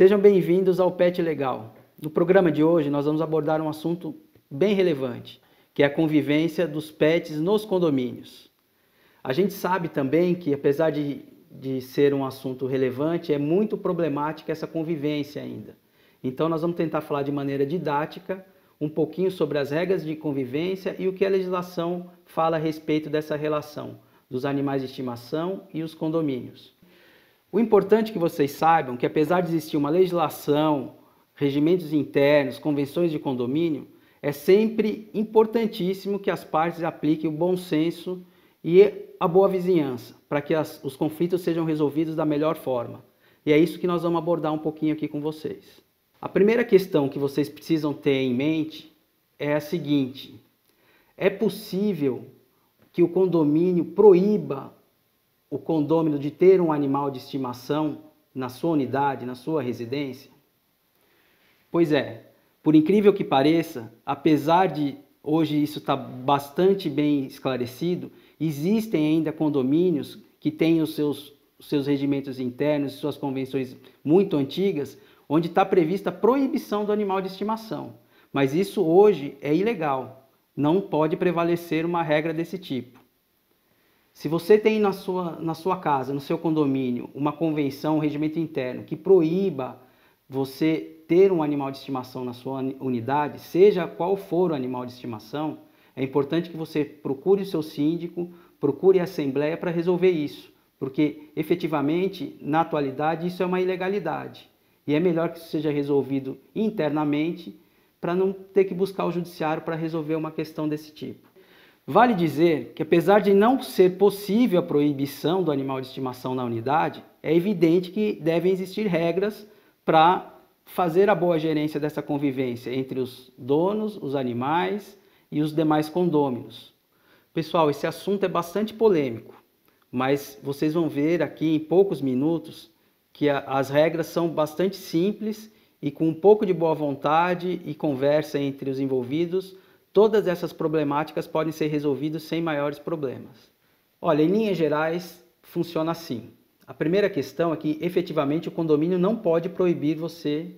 Sejam bem-vindos ao Pet Legal. No programa de hoje, nós vamos abordar um assunto bem relevante, que é a convivência dos pets nos condomínios. A gente sabe também que, apesar de, de ser um assunto relevante, é muito problemática essa convivência ainda. Então, nós vamos tentar falar de maneira didática um pouquinho sobre as regras de convivência e o que a legislação fala a respeito dessa relação dos animais de estimação e os condomínios. O importante é que vocês saibam que apesar de existir uma legislação, regimentos internos, convenções de condomínio, é sempre importantíssimo que as partes apliquem o bom senso e a boa vizinhança, para que as, os conflitos sejam resolvidos da melhor forma. E é isso que nós vamos abordar um pouquinho aqui com vocês. A primeira questão que vocês precisam ter em mente é a seguinte: é possível que o condomínio proíba o condômino de ter um animal de estimação na sua unidade, na sua residência? Pois é, por incrível que pareça, apesar de hoje isso estar tá bastante bem esclarecido, existem ainda condomínios que têm os seus, os seus regimentos internos, suas convenções muito antigas, onde está prevista a proibição do animal de estimação. Mas isso hoje é ilegal, não pode prevalecer uma regra desse tipo. Se você tem na sua, na sua casa, no seu condomínio, uma convenção, um regimento interno que proíba você ter um animal de estimação na sua unidade, seja qual for o animal de estimação, é importante que você procure o seu síndico, procure a assembleia para resolver isso, porque efetivamente, na atualidade, isso é uma ilegalidade. E é melhor que isso seja resolvido internamente para não ter que buscar o judiciário para resolver uma questão desse tipo. Vale dizer que, apesar de não ser possível a proibição do animal de estimação na unidade, é evidente que devem existir regras para fazer a boa gerência dessa convivência entre os donos, os animais e os demais condôminos. Pessoal, esse assunto é bastante polêmico, mas vocês vão ver aqui em poucos minutos que a, as regras são bastante simples e com um pouco de boa vontade e conversa entre os envolvidos, todas essas problemáticas podem ser resolvidas sem maiores problemas. Olha, em linhas gerais, funciona assim. A primeira questão é que efetivamente o condomínio não pode proibir você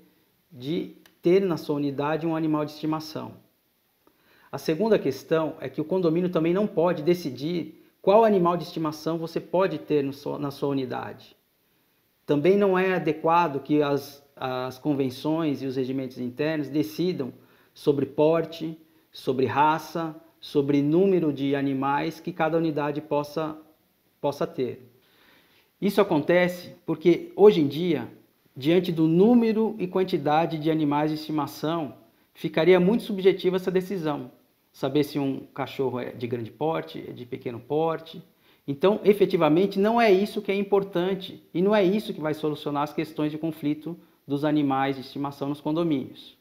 de ter na sua unidade um animal de estimação. A segunda questão é que o condomínio também não pode decidir qual animal de estimação você pode ter na sua unidade. Também não é adequado que as, as convenções e os regimentos internos decidam sobre porte, sobre raça, sobre número de animais que cada unidade possa, possa ter. Isso acontece porque hoje em dia, diante do número e quantidade de animais de estimação, ficaria muito subjetiva essa decisão. Saber se um cachorro é de grande porte, é de pequeno porte. Então, efetivamente, não é isso que é importante e não é isso que vai solucionar as questões de conflito dos animais de estimação nos condomínios.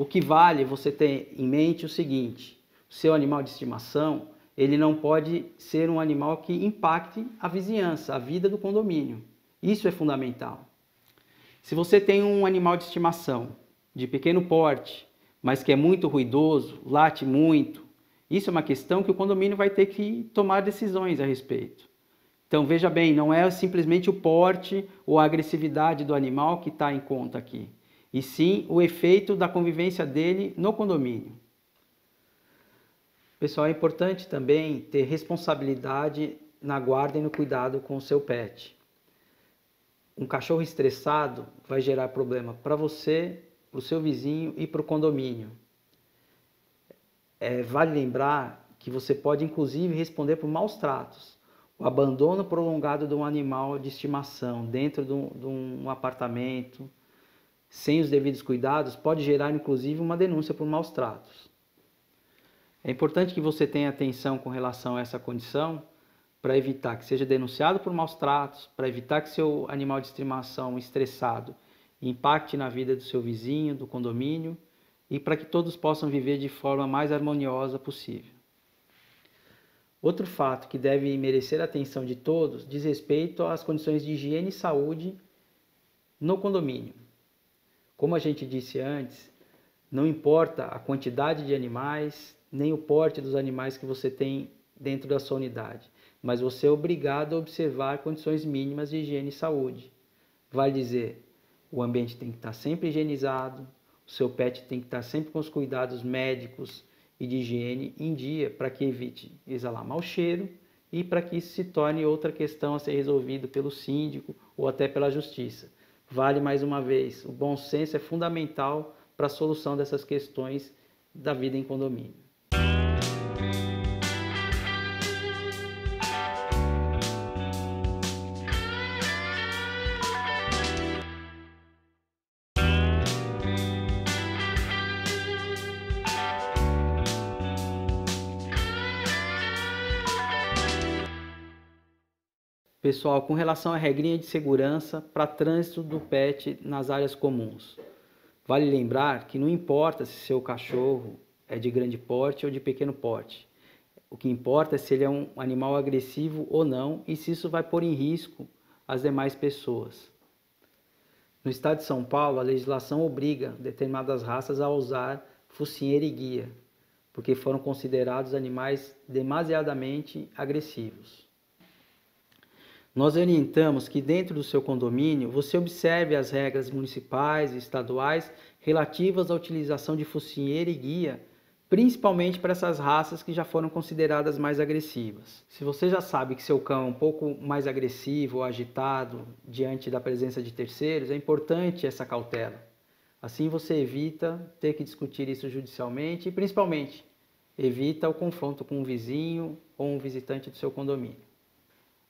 O que vale você ter em mente é o seguinte: o seu animal de estimação ele não pode ser um animal que impacte a vizinhança, a vida do condomínio. Isso é fundamental. Se você tem um animal de estimação de pequeno porte, mas que é muito ruidoso, late muito, isso é uma questão que o condomínio vai ter que tomar decisões a respeito. Então veja bem, não é simplesmente o porte ou a agressividade do animal que está em conta aqui e sim o efeito da convivência dele no condomínio. Pessoal, é importante também ter responsabilidade na guarda e no cuidado com o seu pet. Um cachorro estressado vai gerar problema para você, para o seu vizinho e para o condomínio. É, vale lembrar que você pode inclusive responder por maus tratos, o abandono prolongado de um animal de estimação dentro de um, de um apartamento, sem os devidos cuidados, pode gerar inclusive uma denúncia por maus tratos. É importante que você tenha atenção com relação a essa condição para evitar que seja denunciado por maus tratos, para evitar que seu animal de estimação estressado impacte na vida do seu vizinho, do condomínio e para que todos possam viver de forma mais harmoniosa possível. Outro fato que deve merecer a atenção de todos diz respeito às condições de higiene e saúde no condomínio. Como a gente disse antes, não importa a quantidade de animais, nem o porte dos animais que você tem dentro da sua unidade, mas você é obrigado a observar condições mínimas de higiene e saúde. Vale dizer, o ambiente tem que estar sempre higienizado, o seu pet tem que estar sempre com os cuidados médicos e de higiene em dia para que evite exalar mau cheiro e para que isso se torne outra questão a ser resolvida pelo síndico ou até pela justiça vale mais uma vez, o bom senso é fundamental para a solução dessas questões da vida em condomínio. pessoal com relação à regrinha de segurança para trânsito do pet nas áreas comuns. Vale lembrar que não importa se seu cachorro é de grande porte ou de pequeno porte. O que importa é se ele é um animal agressivo ou não e se isso vai pôr em risco as demais pessoas. No estado de São Paulo, a legislação obriga determinadas raças a usar focinheira e guia, porque foram considerados animais demasiadamente agressivos. Nós orientamos que dentro do seu condomínio você observe as regras municipais e estaduais relativas à utilização de focinheira e guia, principalmente para essas raças que já foram consideradas mais agressivas. Se você já sabe que seu cão é um pouco mais agressivo ou agitado diante da presença de terceiros, é importante essa cautela. Assim você evita ter que discutir isso judicialmente e principalmente evita o confronto com um vizinho ou um visitante do seu condomínio.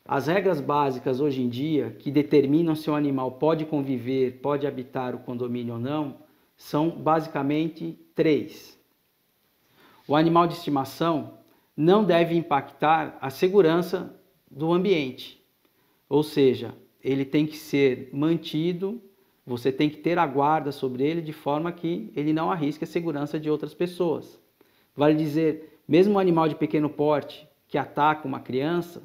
As regras básicas hoje em dia que determinam se um animal pode conviver, pode habitar o condomínio ou não, são basicamente três. O animal de estimação não deve impactar a segurança do ambiente, ou seja, ele tem que ser mantido, você tem que ter a guarda sobre ele de forma que ele não arrisque a segurança de outras pessoas. Vale dizer, mesmo um animal de pequeno porte que ataca uma criança,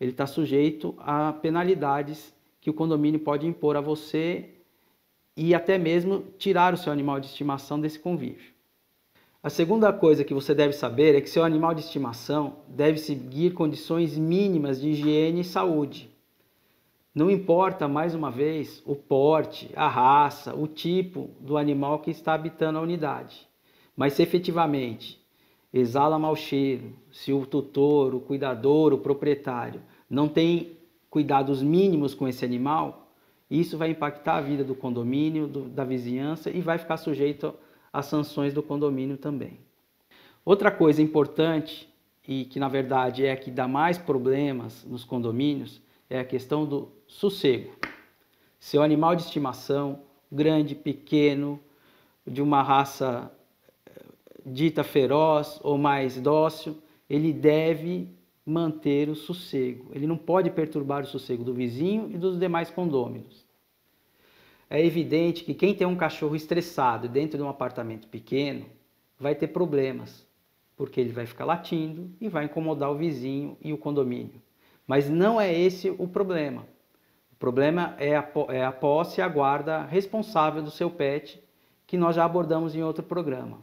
ele está sujeito a penalidades que o condomínio pode impor a você e até mesmo tirar o seu animal de estimação desse convívio. A segunda coisa que você deve saber é que seu animal de estimação deve seguir condições mínimas de higiene e saúde. Não importa, mais uma vez, o porte, a raça, o tipo do animal que está habitando a unidade, mas se efetivamente exala mau cheiro, se o tutor, o cuidador, o proprietário não tem cuidados mínimos com esse animal, isso vai impactar a vida do condomínio, do, da vizinhança e vai ficar sujeito às sanções do condomínio também. Outra coisa importante e que na verdade é a que dá mais problemas nos condomínios é a questão do sossego. Seu animal de estimação, grande, pequeno, de uma raça dita feroz ou mais dócil, ele deve manter o sossego. Ele não pode perturbar o sossego do vizinho e dos demais condôminos. É evidente que quem tem um cachorro estressado dentro de um apartamento pequeno vai ter problemas, porque ele vai ficar latindo e vai incomodar o vizinho e o condomínio. Mas não é esse o problema. O problema é a, é a posse e a guarda responsável do seu pet, que nós já abordamos em outro programa.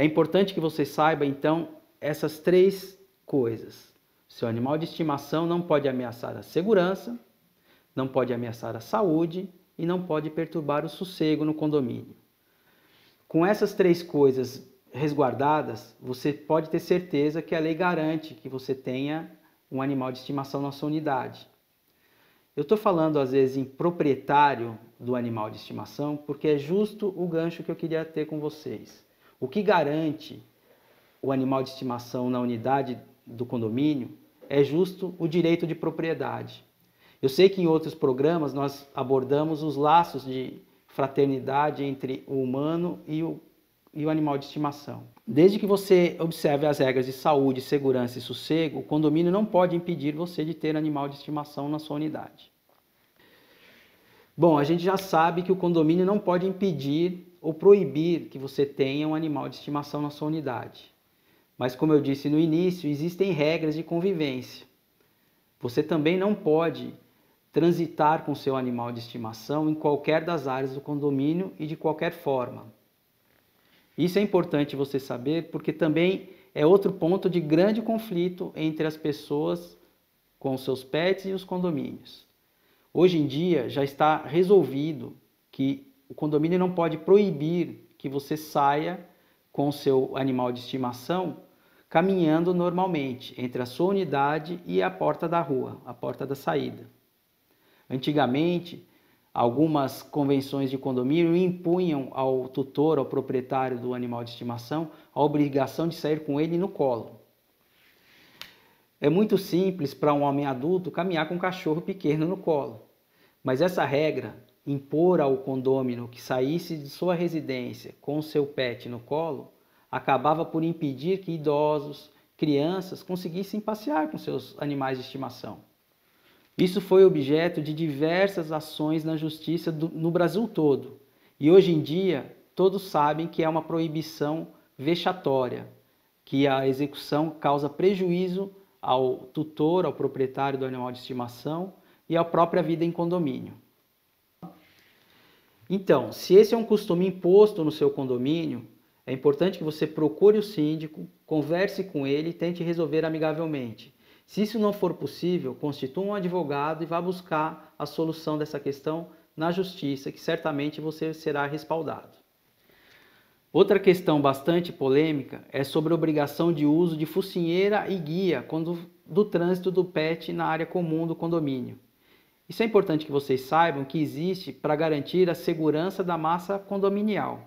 É importante que você saiba, então, essas três coisas. Seu animal de estimação não pode ameaçar a segurança, não pode ameaçar a saúde e não pode perturbar o sossego no condomínio. Com essas três coisas resguardadas, você pode ter certeza que a lei garante que você tenha um animal de estimação na sua unidade. Eu estou falando às vezes em proprietário do animal de estimação porque é justo o gancho que eu queria ter com vocês. O que garante o animal de estimação na unidade do condomínio é justo o direito de propriedade. Eu sei que em outros programas nós abordamos os laços de fraternidade entre o humano e o, e o animal de estimação. Desde que você observe as regras de saúde, segurança e sossego, o condomínio não pode impedir você de ter animal de estimação na sua unidade. Bom, a gente já sabe que o condomínio não pode impedir ou proibir que você tenha um animal de estimação na sua unidade. Mas, como eu disse no início, existem regras de convivência. Você também não pode transitar com seu animal de estimação em qualquer das áreas do condomínio e de qualquer forma. Isso é importante você saber porque também é outro ponto de grande conflito entre as pessoas com seus pets e os condomínios. Hoje em dia já está resolvido que o condomínio não pode proibir que você saia com o seu animal de estimação caminhando normalmente entre a sua unidade e a porta da rua, a porta da saída. Antigamente, algumas convenções de condomínio impunham ao tutor, ao proprietário do animal de estimação, a obrigação de sair com ele no colo. É muito simples para um homem adulto caminhar com um cachorro pequeno no colo, mas essa regra impor ao condômino que saísse de sua residência com seu pet no colo, acabava por impedir que idosos, crianças conseguissem passear com seus animais de estimação. Isso foi objeto de diversas ações na justiça do, no Brasil todo, e hoje em dia todos sabem que é uma proibição vexatória, que a execução causa prejuízo ao tutor, ao proprietário do animal de estimação e à própria vida em condomínio. Então, se esse é um costume imposto no seu condomínio, é importante que você procure o síndico, converse com ele e tente resolver amigavelmente. Se isso não for possível, constitua um advogado e vá buscar a solução dessa questão na justiça, que certamente você será respaldado. Outra questão bastante polêmica é sobre a obrigação de uso de focinheira e guia quando do trânsito do PET na área comum do condomínio. Isso é importante que vocês saibam que existe para garantir a segurança da massa condominial,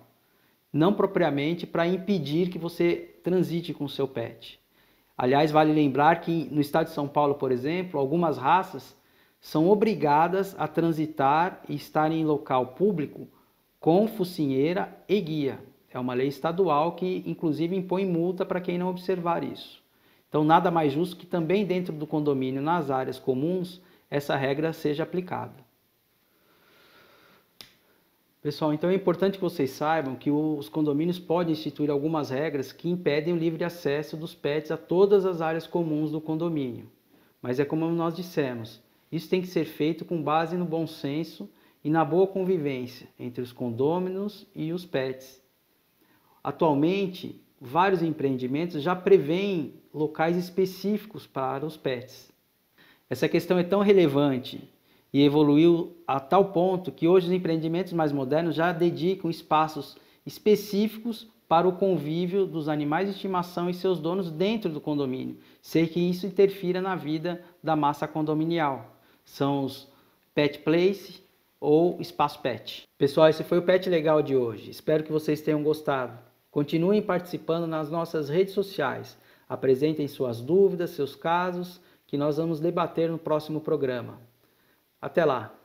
não propriamente para impedir que você transite com o seu pet. Aliás, vale lembrar que no estado de São Paulo, por exemplo, algumas raças são obrigadas a transitar e estar em local público com focinheira e guia. É uma lei estadual que, inclusive, impõe multa para quem não observar isso. Então, nada mais justo que também dentro do condomínio, nas áreas comuns, essa regra seja aplicada. Pessoal, então é importante que vocês saibam que os condomínios podem instituir algumas regras que impedem o livre acesso dos pets a todas as áreas comuns do condomínio. Mas é como nós dissemos, isso tem que ser feito com base no bom senso e na boa convivência entre os condôminos e os pets. Atualmente, vários empreendimentos já prevêem locais específicos para os pets. Essa questão é tão relevante e evoluiu a tal ponto que hoje os empreendimentos mais modernos já dedicam espaços específicos para o convívio dos animais de estimação e seus donos dentro do condomínio, sem que isso interfira na vida da massa condominial. São os pet place ou espaço pet. Pessoal, esse foi o Pet Legal de hoje. Espero que vocês tenham gostado. Continuem participando nas nossas redes sociais. Apresentem suas dúvidas, seus casos que nós vamos debater no próximo programa. Até lá!